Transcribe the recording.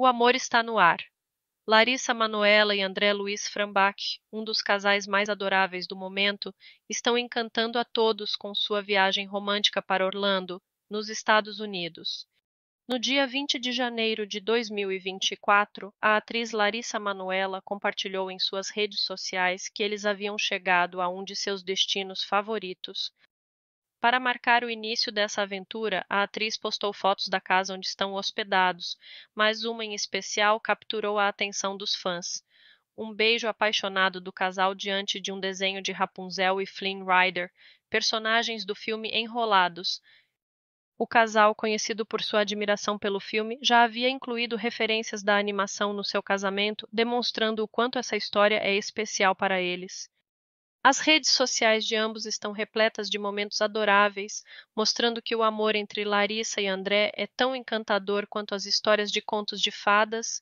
O amor está no ar. Larissa Manoela e André Luiz Frambach, um dos casais mais adoráveis do momento, estão encantando a todos com sua viagem romântica para Orlando, nos Estados Unidos. No dia 20 de janeiro de 2024, a atriz Larissa Manoela compartilhou em suas redes sociais que eles haviam chegado a um de seus destinos favoritos, para marcar o início dessa aventura, a atriz postou fotos da casa onde estão hospedados, mas uma em especial capturou a atenção dos fãs. Um beijo apaixonado do casal diante de um desenho de Rapunzel e Flynn Rider, personagens do filme Enrolados. O casal, conhecido por sua admiração pelo filme, já havia incluído referências da animação no seu casamento, demonstrando o quanto essa história é especial para eles. As redes sociais de ambos estão repletas de momentos adoráveis, mostrando que o amor entre Larissa e André é tão encantador quanto as histórias de contos de fadas